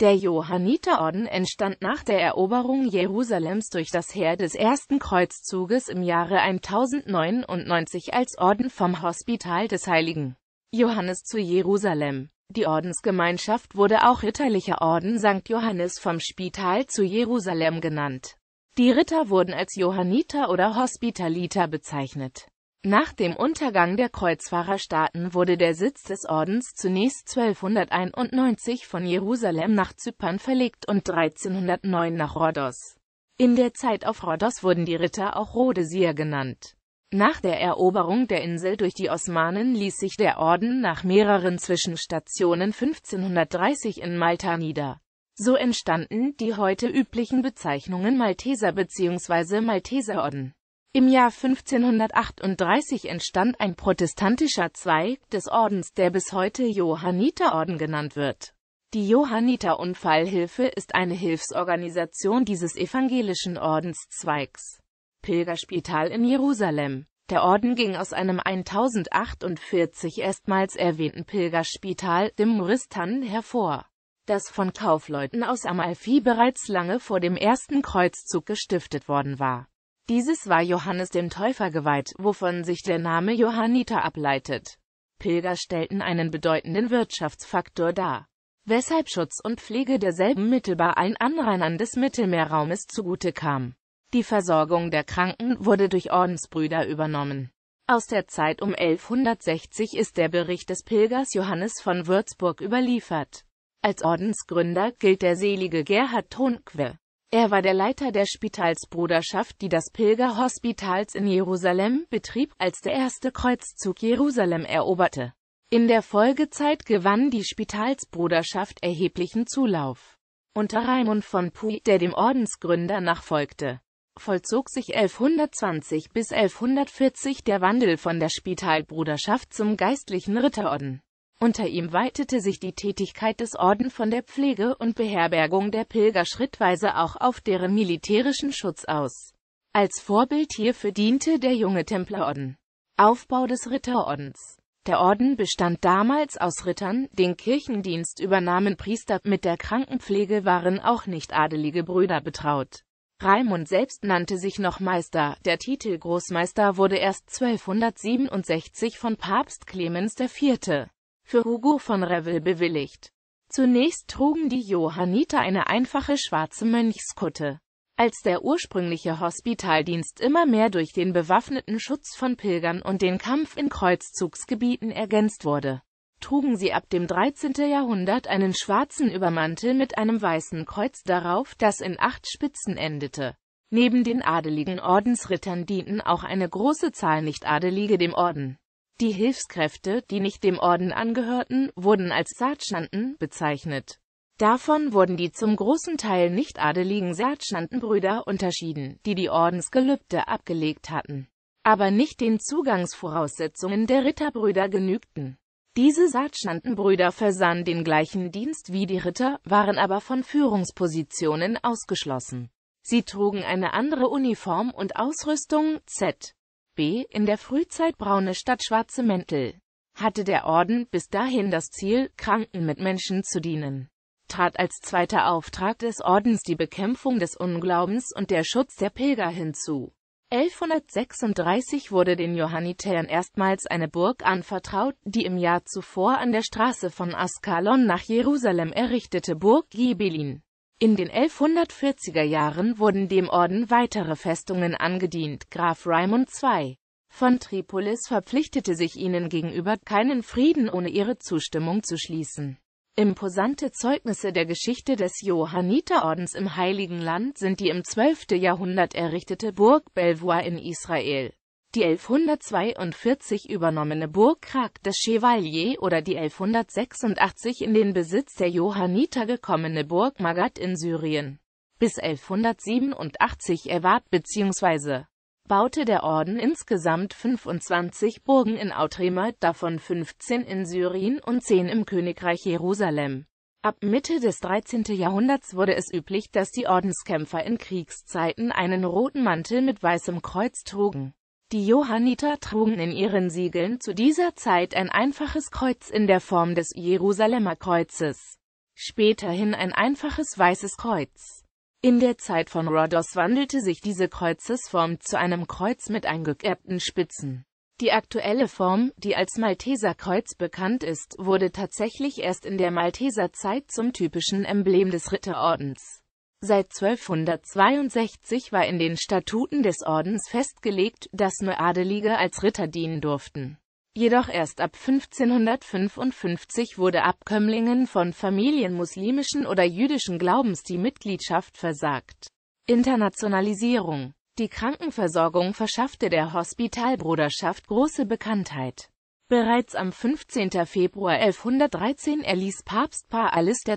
Der Johanniterorden entstand nach der Eroberung Jerusalems durch das Heer des Ersten Kreuzzuges im Jahre 1099 als Orden vom Hospital des Heiligen Johannes zu Jerusalem. Die Ordensgemeinschaft wurde auch Ritterlicher Orden St. Johannes vom Spital zu Jerusalem genannt. Die Ritter wurden als Johanniter oder Hospitaliter bezeichnet. Nach dem Untergang der Kreuzfahrerstaaten wurde der Sitz des Ordens zunächst 1291 von Jerusalem nach Zypern verlegt und 1309 nach Rhodos. In der Zeit auf Rhodos wurden die Ritter auch Rhodesier genannt. Nach der Eroberung der Insel durch die Osmanen ließ sich der Orden nach mehreren Zwischenstationen 1530 in Malta nieder. So entstanden die heute üblichen Bezeichnungen Malteser bzw. Malteserorden. Im Jahr 1538 entstand ein protestantischer Zweig des Ordens, der bis heute Johanniterorden genannt wird. Die Johanniterunfallhilfe ist eine Hilfsorganisation dieses evangelischen Ordenszweigs. Pilgerspital in Jerusalem der Orden ging aus einem 1048 erstmals erwähnten Pilgerspital, dem Moristan, hervor, das von Kaufleuten aus Amalfi bereits lange vor dem ersten Kreuzzug gestiftet worden war dieses war Johannes dem Täufer geweiht, wovon sich der Name Johanniter ableitet. Pilger stellten einen bedeutenden Wirtschaftsfaktor dar, weshalb Schutz und Pflege derselben mittelbar allen Anrainern des Mittelmeerraumes zugute kam. Die Versorgung der Kranken wurde durch Ordensbrüder übernommen. Aus der Zeit um 1160 ist der Bericht des Pilgers Johannes von Würzburg überliefert. Als Ordensgründer gilt der selige Gerhard Tonque. Er war der Leiter der Spitalsbruderschaft, die das Pilgerhospitals in Jerusalem betrieb, als der erste Kreuzzug Jerusalem eroberte. In der Folgezeit gewann die Spitalsbruderschaft erheblichen Zulauf. Unter Raimund von Puy, der dem Ordensgründer nachfolgte, vollzog sich 1120 bis 1140 der Wandel von der Spitalbruderschaft zum geistlichen Ritterorden. Unter ihm weitete sich die Tätigkeit des Orden von der Pflege und Beherbergung der Pilger schrittweise auch auf deren militärischen Schutz aus. Als Vorbild hierfür diente der junge Templerorden. Aufbau des Ritterordens der Orden bestand damals aus Rittern, den Kirchendienst übernahmen Priester, mit der Krankenpflege waren auch nicht adelige Brüder betraut. Raimund selbst nannte sich noch Meister, der Titel Großmeister wurde erst 1267 von Papst Clemens IV für Hugo von Revel bewilligt. Zunächst trugen die Johanniter eine einfache schwarze Mönchskutte. Als der ursprüngliche Hospitaldienst immer mehr durch den bewaffneten Schutz von Pilgern und den Kampf in Kreuzzugsgebieten ergänzt wurde, trugen sie ab dem 13. Jahrhundert einen schwarzen Übermantel mit einem weißen Kreuz darauf, das in acht Spitzen endete. Neben den adeligen Ordensrittern dienten auch eine große Zahl Nicht-Adelige dem Orden. Die Hilfskräfte, die nicht dem Orden angehörten, wurden als Sergeanten bezeichnet. Davon wurden die zum großen Teil nicht adeligen Sergeantenbrüder unterschieden, die die Ordensgelübde abgelegt hatten, aber nicht den Zugangsvoraussetzungen der Ritterbrüder genügten. Diese Sergeantenbrüder versahen den gleichen Dienst wie die Ritter, waren aber von Führungspositionen ausgeschlossen. Sie trugen eine andere Uniform und Ausrüstung, Z in der Frühzeit braune statt schwarze Mäntel. Hatte der Orden bis dahin das Ziel, kranken mit Menschen zu dienen. Trat als zweiter Auftrag des Ordens die Bekämpfung des Unglaubens und der Schutz der Pilger hinzu. 1136 wurde den Johannitern erstmals eine Burg anvertraut, die im Jahr zuvor an der Straße von Askalon nach Jerusalem errichtete Burg Gibelin in den 1140er Jahren wurden dem Orden weitere Festungen angedient. Graf Raimund II von Tripolis verpflichtete sich ihnen gegenüber, keinen Frieden ohne ihre Zustimmung zu schließen. Imposante Zeugnisse der Geschichte des Johanniterordens im Heiligen Land sind die im 12. Jahrhundert errichtete Burg Belvoir in Israel die 1142 übernommene Burg Krag des Chevalier oder die 1186 in den Besitz der Johanniter gekommene Burg Magat in Syrien. Bis 1187 erwarb bzw. baute der Orden insgesamt 25 Burgen in Outremer, davon 15 in Syrien und 10 im Königreich Jerusalem. Ab Mitte des 13. Jahrhunderts wurde es üblich, dass die Ordenskämpfer in Kriegszeiten einen roten Mantel mit weißem Kreuz trugen. Die Johanniter trugen in ihren Siegeln zu dieser Zeit ein einfaches Kreuz in der Form des Jerusalemer Kreuzes, späterhin ein einfaches weißes Kreuz. In der Zeit von Rhodos wandelte sich diese Kreuzesform zu einem Kreuz mit eingekerbten Spitzen. Die aktuelle Form, die als Malteser Kreuz bekannt ist, wurde tatsächlich erst in der Malteserzeit zum typischen Emblem des Ritterordens. Seit 1262 war in den Statuten des Ordens festgelegt, dass nur Adelige als Ritter dienen durften. Jedoch erst ab 1555 wurde Abkömmlingen von Familien muslimischen oder jüdischen Glaubens die Mitgliedschaft versagt. Internationalisierung Die Krankenversorgung verschaffte der Hospitalbruderschaft große Bekanntheit. Bereits am 15. Februar 1113 erließ Papst Paul Alles II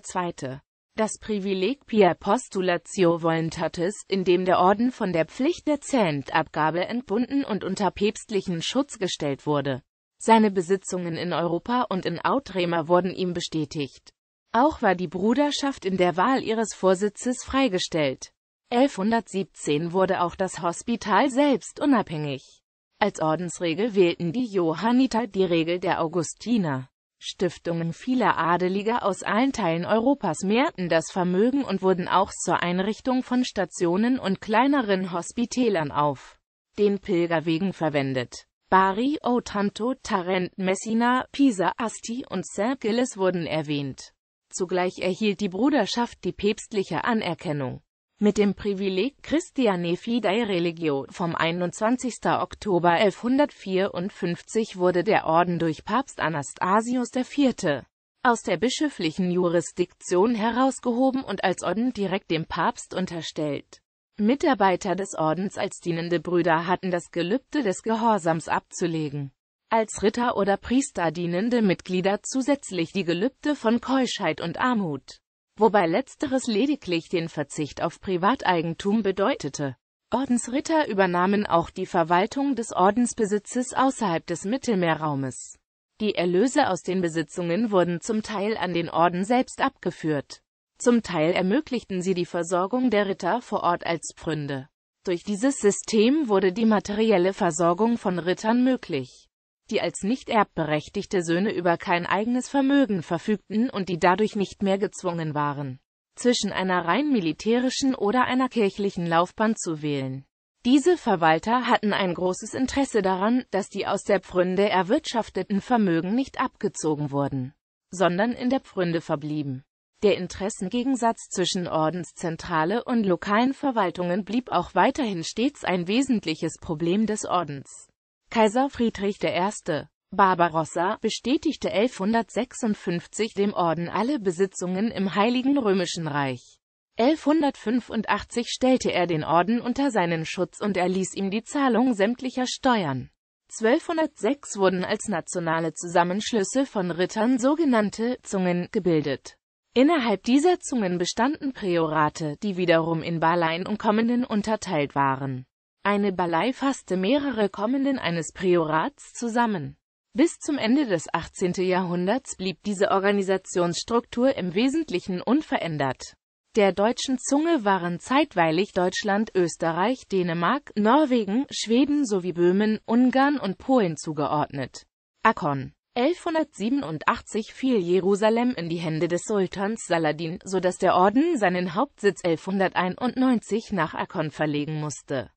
das Privileg Pia Postulatio Voluntatis, in dem der Orden von der Pflicht der Zähntabgabe entbunden und unter päpstlichen Schutz gestellt wurde. Seine Besitzungen in Europa und in Outremer wurden ihm bestätigt. Auch war die Bruderschaft in der Wahl ihres Vorsitzes freigestellt. 1117 wurde auch das Hospital selbst unabhängig. Als Ordensregel wählten die Johanniter die Regel der Augustiner. Stiftungen vieler Adeliger aus allen Teilen Europas mehrten das Vermögen und wurden auch zur Einrichtung von Stationen und kleineren Hospitälern auf den Pilgerwegen verwendet. Bari, Otranto, Tarent, Messina, Pisa, Asti und St. Gilles wurden erwähnt. Zugleich erhielt die Bruderschaft die päpstliche Anerkennung. Mit dem Privileg Christiane Fidei Religio vom 21. Oktober 1154 wurde der Orden durch Papst Anastasius IV. aus der bischöflichen Jurisdiktion herausgehoben und als Orden direkt dem Papst unterstellt. Mitarbeiter des Ordens als dienende Brüder hatten das Gelübde des Gehorsams abzulegen. Als Ritter oder Priester dienende Mitglieder zusätzlich die Gelübde von Keuschheit und Armut wobei letzteres lediglich den Verzicht auf Privateigentum bedeutete. Ordensritter übernahmen auch die Verwaltung des Ordensbesitzes außerhalb des Mittelmeerraumes. Die Erlöse aus den Besitzungen wurden zum Teil an den Orden selbst abgeführt. Zum Teil ermöglichten sie die Versorgung der Ritter vor Ort als Pfründe. Durch dieses System wurde die materielle Versorgung von Rittern möglich die als nicht erbberechtigte Söhne über kein eigenes Vermögen verfügten und die dadurch nicht mehr gezwungen waren, zwischen einer rein militärischen oder einer kirchlichen Laufbahn zu wählen. Diese Verwalter hatten ein großes Interesse daran, dass die aus der Pfründe erwirtschafteten Vermögen nicht abgezogen wurden, sondern in der Pfründe verblieben. Der Interessengegensatz zwischen Ordenszentrale und lokalen Verwaltungen blieb auch weiterhin stets ein wesentliches Problem des Ordens. Kaiser Friedrich I. Barbarossa bestätigte 1156 dem Orden alle Besitzungen im Heiligen Römischen Reich. 1185 stellte er den Orden unter seinen Schutz und erließ ihm die Zahlung sämtlicher Steuern. 1206 wurden als nationale Zusammenschlüsse von Rittern sogenannte Zungen gebildet. Innerhalb dieser Zungen bestanden Priorate, die wiederum in Barlein und Kommenden unterteilt waren. Eine Ballei fasste mehrere Kommenden eines Priorats zusammen. Bis zum Ende des 18. Jahrhunderts blieb diese Organisationsstruktur im Wesentlichen unverändert. Der deutschen Zunge waren zeitweilig Deutschland, Österreich, Dänemark, Norwegen, Schweden sowie Böhmen, Ungarn und Polen zugeordnet. Akon. 1187 fiel Jerusalem in die Hände des Sultans Saladin, so dass der Orden seinen Hauptsitz 1191 nach Akon verlegen musste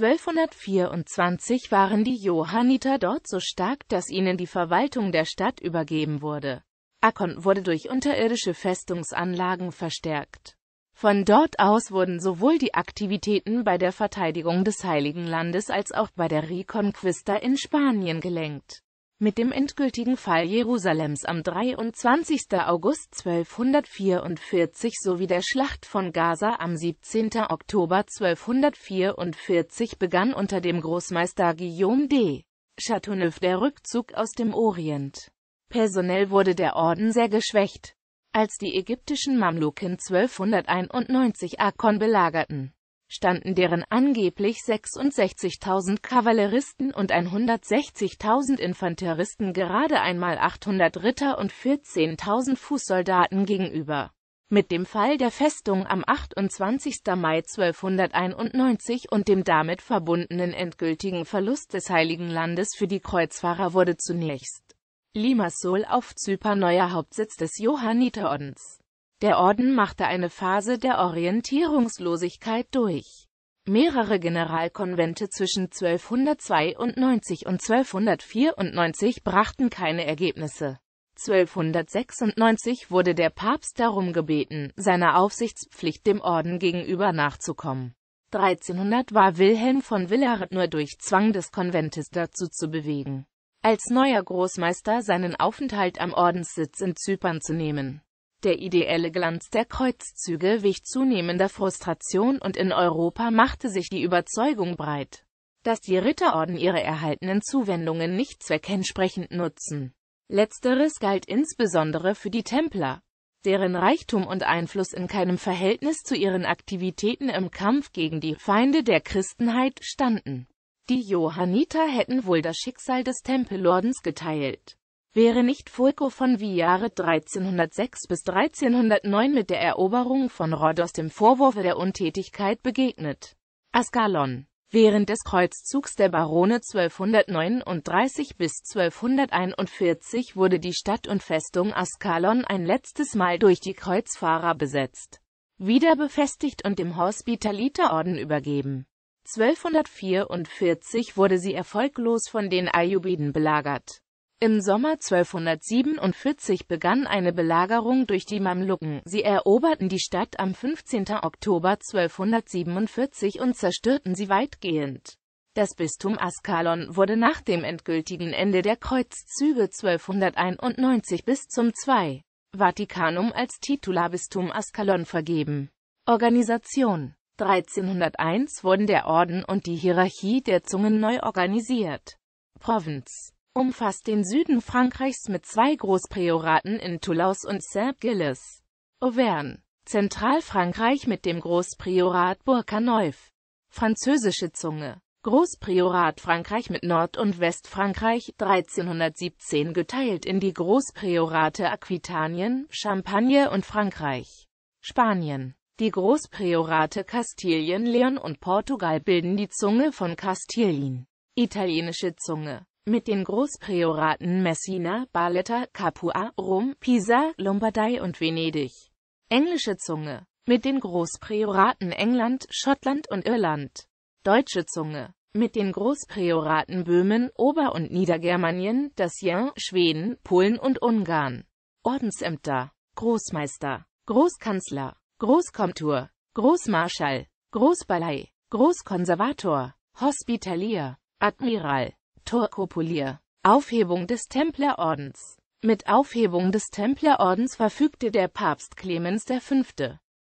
1224 waren die Johanniter dort so stark, dass ihnen die Verwaltung der Stadt übergeben wurde. Akkon wurde durch unterirdische Festungsanlagen verstärkt. Von dort aus wurden sowohl die Aktivitäten bei der Verteidigung des Heiligen Landes als auch bei der Reconquista in Spanien gelenkt. Mit dem endgültigen Fall Jerusalems am 23. August 1244 sowie der Schlacht von Gaza am 17. Oktober 1244 begann unter dem Großmeister Guillaume d. Chateauneuf der Rückzug aus dem Orient. Personell wurde der Orden sehr geschwächt, als die ägyptischen Mamluken 1291 Akkon belagerten standen deren angeblich 66.000 Kavalleristen und 160.000 Infanteristen gerade einmal 800 Ritter und 14.000 Fußsoldaten gegenüber. Mit dem Fall der Festung am 28. Mai 1291 und dem damit verbundenen endgültigen Verlust des Heiligen Landes für die Kreuzfahrer wurde zunächst Limassol auf Zypern neuer Hauptsitz des Johanniterordens. Der Orden machte eine Phase der Orientierungslosigkeit durch. Mehrere Generalkonvente zwischen 1292 und 1294 brachten keine Ergebnisse. 1296 wurde der Papst darum gebeten, seiner Aufsichtspflicht dem Orden gegenüber nachzukommen. 1300 war Wilhelm von Willard nur durch Zwang des Konventes dazu zu bewegen, als neuer Großmeister seinen Aufenthalt am Ordenssitz in Zypern zu nehmen. Der ideelle Glanz der Kreuzzüge wich zunehmender Frustration und in Europa machte sich die Überzeugung breit, dass die Ritterorden ihre erhaltenen Zuwendungen nicht zweckentsprechend nutzen. Letzteres galt insbesondere für die Templer, deren Reichtum und Einfluss in keinem Verhältnis zu ihren Aktivitäten im Kampf gegen die Feinde der Christenheit standen. Die Johanniter hätten wohl das Schicksal des Tempelordens geteilt. Wäre nicht Fulco von Viare 1306 bis 1309 mit der Eroberung von Rhodos dem Vorwurfe der Untätigkeit begegnet. Ascalon. Während des Kreuzzugs der Barone 1239 bis 1241 wurde die Stadt und Festung Ascalon ein letztes Mal durch die Kreuzfahrer besetzt, wieder befestigt und dem Hospitaliterorden übergeben. 1244 wurde sie erfolglos von den Ayubiden belagert. Im Sommer 1247 begann eine Belagerung durch die Mamluken. Sie eroberten die Stadt am 15. Oktober 1247 und zerstörten sie weitgehend. Das Bistum Askalon wurde nach dem endgültigen Ende der Kreuzzüge 1291 bis zum 2. Vatikanum als Titularbistum Askalon vergeben. Organisation 1301 wurden der Orden und die Hierarchie der Zungen neu organisiert. Provinz umfasst den Süden Frankreichs mit zwei Großprioraten in Toulouse und Saint-Gilles, Auvergne, Zentralfrankreich mit dem Großpriorat Burkaneuf, französische Zunge, Großpriorat Frankreich mit Nord- und Westfrankreich 1317 geteilt in die Großpriorate Aquitanien, Champagne und Frankreich, Spanien. Die Großpriorate Kastilien, Leon und Portugal bilden die Zunge von Kastilien, italienische Zunge mit den Großprioraten Messina, Barletta, Capua, Rom, Pisa, Lombardei und Venedig. Englische Zunge mit den Großprioraten England, Schottland und Irland. Deutsche Zunge mit den Großprioraten Böhmen, Ober- und Niedergermanien, Dacian, Schweden, Polen und Ungarn. Ordensämter, Großmeister, Großkanzler, Großkomtur, Großmarschall, Großballei, Großkonservator, Hospitalier, Admiral. Torkopulier. Aufhebung des Templerordens Mit Aufhebung des Templerordens verfügte der Papst Clemens V.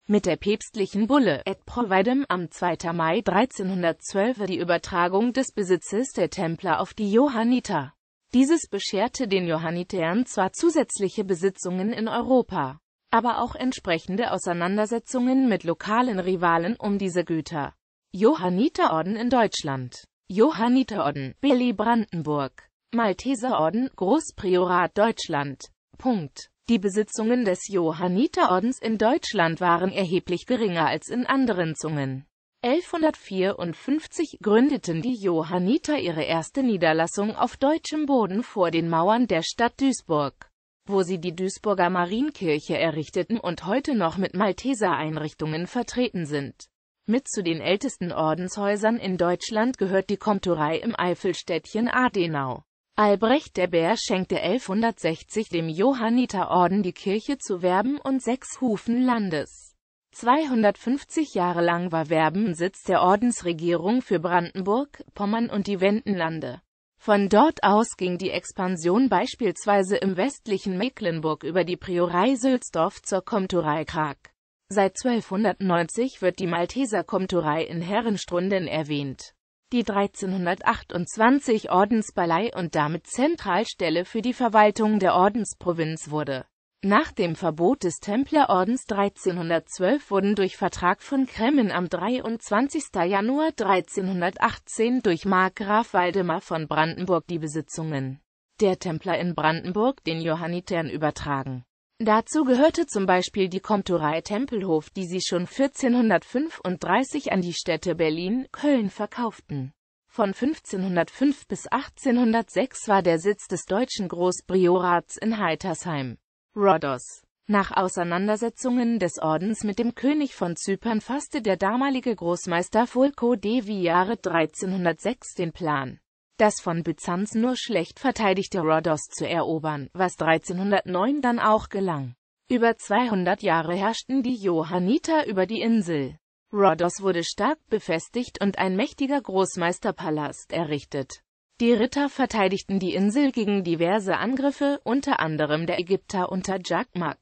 mit der päpstlichen Bulle et providem am 2. Mai 1312 die Übertragung des Besitzes der Templer auf die Johanniter. Dieses bescherte den Johannitern zwar zusätzliche Besitzungen in Europa, aber auch entsprechende Auseinandersetzungen mit lokalen Rivalen um diese Güter. Johanniterorden in Deutschland Johanniterorden, Billy Brandenburg, Malteserorden, Großpriorat Deutschland. Punkt. Die Besitzungen des Johanniterordens in Deutschland waren erheblich geringer als in anderen Zungen. 1154 gründeten die Johanniter ihre erste Niederlassung auf deutschem Boden vor den Mauern der Stadt Duisburg, wo sie die Duisburger Marienkirche errichteten und heute noch mit Malteser-Einrichtungen vertreten sind mit zu den ältesten Ordenshäusern in Deutschland gehört die Komturei im Eifelstädtchen Adenau. Albrecht der Bär schenkte 1160 dem Johanniterorden die Kirche zu Werben und sechs Hufen Landes. 250 Jahre lang war Werben Sitz der Ordensregierung für Brandenburg, Pommern und die Wendenlande. Von dort aus ging die Expansion beispielsweise im westlichen Mecklenburg über die Priorei Sülzdorf zur Komturei Krag. Seit 1290 wird die Malteser Komturei in Herrenstrunden erwähnt. Die 1328 Ordensballei und damit Zentralstelle für die Verwaltung der Ordensprovinz wurde. Nach dem Verbot des Templerordens 1312 wurden durch Vertrag von Kremmen am 23. Januar 1318 durch Markgraf Waldemar von Brandenburg die Besitzungen der Templer in Brandenburg den Johannitern übertragen Dazu gehörte zum Beispiel die Komturei Tempelhof, die sie schon 1435 an die Städte Berlin, Köln verkauften. Von 1505 bis 1806 war der Sitz des deutschen Großpriorats in Heitersheim. Rhodos. Nach Auseinandersetzungen des Ordens mit dem König von Zypern fasste der damalige Großmeister Fulko Devi Jahre 1306 den Plan, das von Byzanz nur schlecht verteidigte Rhodos zu erobern, was 1309 dann auch gelang. Über 200 Jahre herrschten die Johanniter über die Insel. Rhodos wurde stark befestigt und ein mächtiger Großmeisterpalast errichtet. Die Ritter verteidigten die Insel gegen diverse Angriffe, unter anderem der Ägypter unter Jakmak.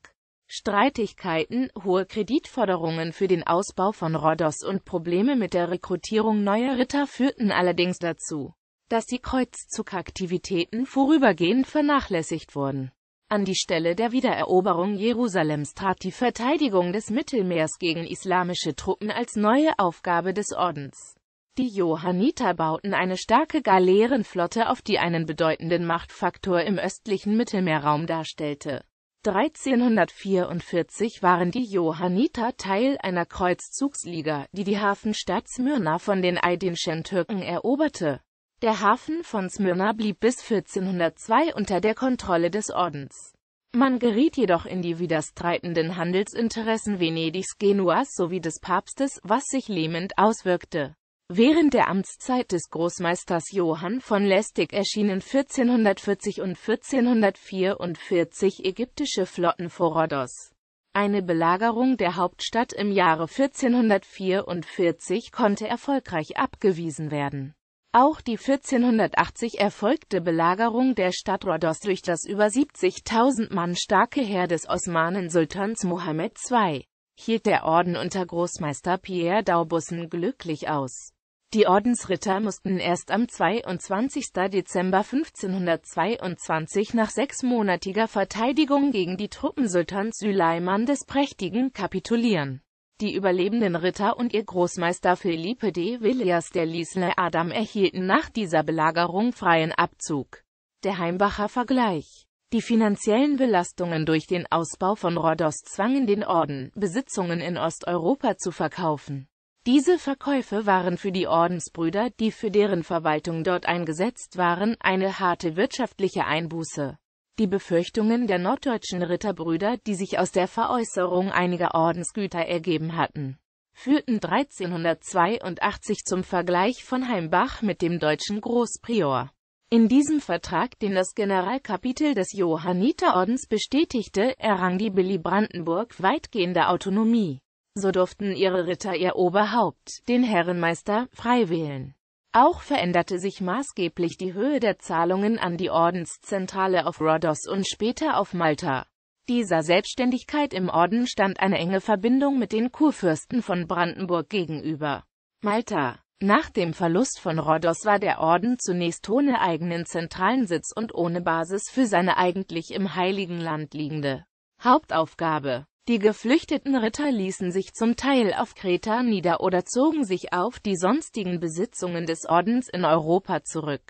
Streitigkeiten, hohe Kreditforderungen für den Ausbau von Rhodos und Probleme mit der Rekrutierung neuer Ritter führten allerdings dazu, dass die Kreuzzugaktivitäten vorübergehend vernachlässigt wurden. An die Stelle der Wiedereroberung Jerusalems trat die Verteidigung des Mittelmeers gegen islamische Truppen als neue Aufgabe des Ordens. Die Johanniter bauten eine starke Galeerenflotte auf, die einen bedeutenden Machtfaktor im östlichen Mittelmeerraum darstellte. 1344 waren die Johanniter Teil einer Kreuzzugsliga, die die Hafenstadt Smyrna von den Aydinschen Türken eroberte der Hafen von Smyrna blieb bis 1402 unter der Kontrolle des Ordens. Man geriet jedoch in die widerstreitenden Handelsinteressen Venedigs, Genuas sowie des Papstes, was sich lähmend auswirkte. Während der Amtszeit des Großmeisters Johann von Lästig erschienen 1440 und 1444 ägyptische Flotten vor Rhodos. Eine Belagerung der Hauptstadt im Jahre 1444 konnte erfolgreich abgewiesen werden. Auch die 1480 erfolgte Belagerung der Stadt Rhodos durch das über 70.000 Mann starke Heer des Osmanen-Sultans Mohammed II hielt der Orden unter Großmeister Pierre Daubussen glücklich aus. Die Ordensritter mussten erst am 22. Dezember 1522 nach sechsmonatiger Verteidigung gegen die Truppen Sultans Sülaiman des Prächtigen kapitulieren die überlebenden Ritter und ihr Großmeister Philippe de Villiers der Liesle Adam erhielten nach dieser Belagerung freien Abzug. Der Heimbacher Vergleich die finanziellen Belastungen durch den Ausbau von Rhodos zwangen den Orden, Besitzungen in Osteuropa zu verkaufen. Diese Verkäufe waren für die Ordensbrüder, die für deren Verwaltung dort eingesetzt waren, eine harte wirtschaftliche Einbuße. Die Befürchtungen der norddeutschen Ritterbrüder, die sich aus der Veräußerung einiger Ordensgüter ergeben hatten, führten 1382 zum Vergleich von Heimbach mit dem deutschen Großprior. In diesem Vertrag, den das Generalkapitel des Johanniterordens bestätigte, errang die Billy Brandenburg weitgehende Autonomie. So durften ihre Ritter ihr Oberhaupt, den Herrenmeister, frei wählen. Auch veränderte sich maßgeblich die Höhe der Zahlungen an die Ordenszentrale auf Rhodos und später auf Malta. Dieser Selbstständigkeit im Orden stand eine enge Verbindung mit den Kurfürsten von Brandenburg gegenüber. Malta Nach dem Verlust von Rhodos war der Orden zunächst ohne eigenen zentralen Sitz und ohne Basis für seine eigentlich im Heiligen Land liegende Hauptaufgabe. Die geflüchteten Ritter ließen sich zum Teil auf Kreta nieder oder zogen sich auf die sonstigen Besitzungen des Ordens in Europa zurück.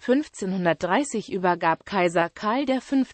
1530 übergab Kaiser Karl V.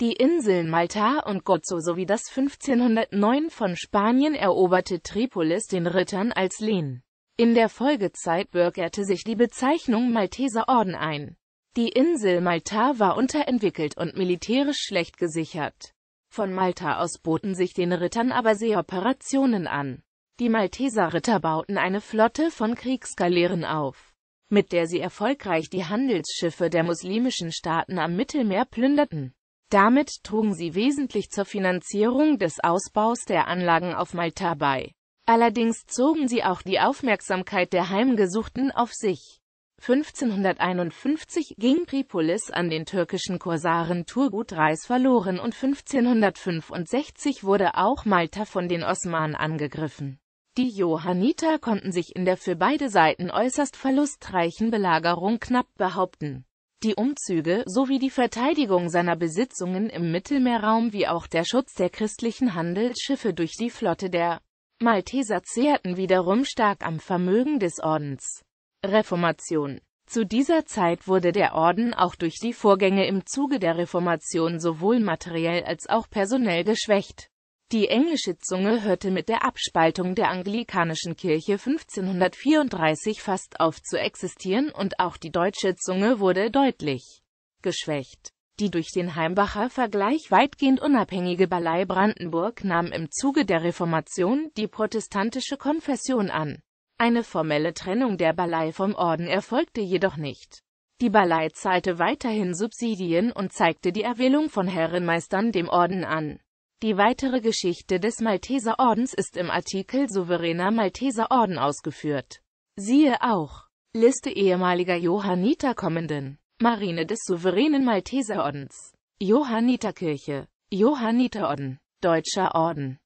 die Inseln Malta und Gozo sowie das 1509 von Spanien eroberte Tripolis den Rittern als Lehen. In der Folgezeit bürgerte sich die Bezeichnung Malteser Orden ein. Die Insel Malta war unterentwickelt und militärisch schlecht gesichert. Von Malta aus boten sich den Rittern aber Seeoperationen an. Die Malteser Ritter bauten eine Flotte von Kriegsgaleeren auf, mit der sie erfolgreich die Handelsschiffe der muslimischen Staaten am Mittelmeer plünderten. Damit trugen sie wesentlich zur Finanzierung des Ausbaus der Anlagen auf Malta bei. Allerdings zogen sie auch die Aufmerksamkeit der Heimgesuchten auf sich. 1551 ging Tripolis an den türkischen Korsaren Turgut Reis verloren und 1565 wurde auch Malta von den Osmanen angegriffen. Die Johanniter konnten sich in der für beide Seiten äußerst verlustreichen Belagerung knapp behaupten. Die Umzüge sowie die Verteidigung seiner Besitzungen im Mittelmeerraum wie auch der Schutz der christlichen Handelsschiffe durch die Flotte der Malteser zehrten wiederum stark am Vermögen des Ordens. Reformation zu dieser Zeit wurde der Orden auch durch die Vorgänge im Zuge der Reformation sowohl materiell als auch personell geschwächt. Die englische Zunge hörte mit der Abspaltung der anglikanischen Kirche 1534 fast auf zu existieren und auch die deutsche Zunge wurde deutlich geschwächt. Die durch den Heimbacher Vergleich weitgehend unabhängige Ballei Brandenburg nahm im Zuge der Reformation die protestantische Konfession an eine formelle Trennung der Ballei vom Orden erfolgte jedoch nicht. Die Ballei zahlte weiterhin Subsidien und zeigte die Erwählung von Herrenmeistern dem Orden an. Die weitere Geschichte des Malteserordens ist im Artikel Souveräner Malteserorden ausgeführt. Siehe auch Liste ehemaliger Johanniterkommenden Marine des souveränen Malteserordens Johanniterkirche Johanniterorden Deutscher Orden